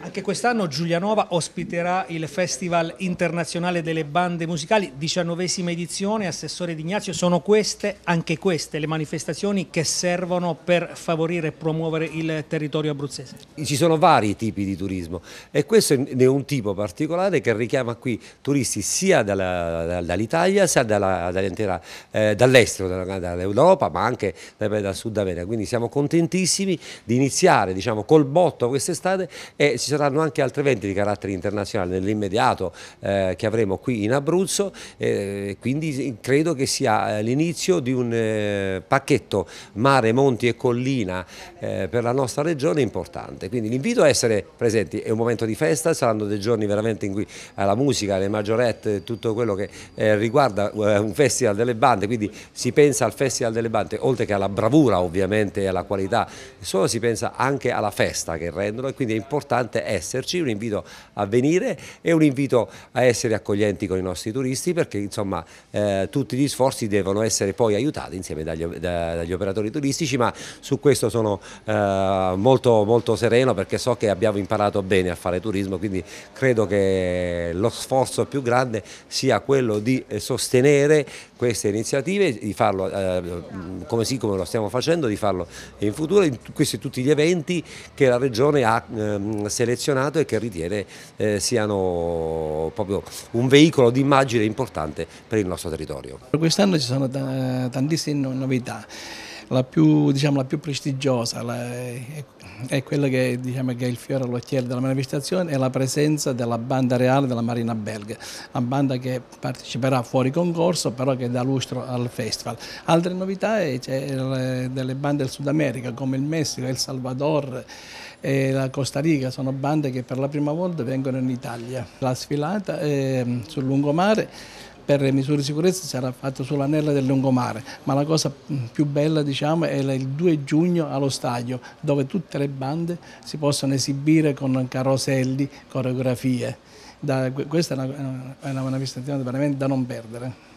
Anche quest'anno Giulianova ospiterà il Festival Internazionale delle Bande Musicali, diciannovesima edizione, Assessore Di Ignazio, sono queste, anche queste, le manifestazioni che servono per favorire e promuovere il territorio abruzzese? Ci sono vari tipi di turismo e questo è un tipo particolare che richiama qui turisti sia dall'Italia sia dall'intera, eh, dall'estero, dall'Europa ma anche dal Sud America, quindi siamo contentissimi di iniziare diciamo, col botto quest'estate e ci saranno anche altri eventi di carattere internazionale nell'immediato eh, che avremo qui in Abruzzo, eh, quindi credo che sia eh, l'inizio di un eh, pacchetto mare, monti e collina eh, per la nostra regione importante, quindi l'invito a essere presenti, è un momento di festa, saranno dei giorni veramente in cui eh, la musica, le maggiorette, tutto quello che riguarda un festival delle bande, quindi si pensa al festival delle bande, oltre che alla bravura ovviamente e alla qualità, solo si pensa anche alla festa che rendono e quindi è importante importante esserci, un invito a venire e un invito a essere accoglienti con i nostri turisti perché insomma eh, tutti gli sforzi devono essere poi aiutati insieme dagli, da, dagli operatori turistici ma su questo sono eh, molto, molto sereno perché so che abbiamo imparato bene a fare turismo quindi credo che lo sforzo più grande sia quello di eh, sostenere queste iniziative, di farlo eh, come, sì, come lo stiamo facendo, di farlo in futuro, in questi tutti gli eventi che la Regione ha ehm, selezionato e che ritiene eh, siano proprio un veicolo di immagine importante per il nostro territorio. Quest'anno ci sono eh, tantissime novità. La più, diciamo, la più, prestigiosa la, è, è, quella che, diciamo, che, è il fiore all'occhiello della manifestazione è la presenza della banda reale della Marina Belga, una banda che parteciperà fuori concorso però che dà lustro al festival. Altre novità sono eh, delle bande del Sud America come il Messico, il Salvador, e la Costa Rica, sono bande che per la prima volta vengono in Italia. La sfilata è ehm, sul lungomare per le misure di sicurezza sarà fatta sull'anella del lungomare, ma la cosa mm, più bella diciamo, è il 2 giugno allo stadio, dove tutte le bande si possono esibire con caroselli, coreografie. Da, questa è una, è una manifestazione veramente da non perdere.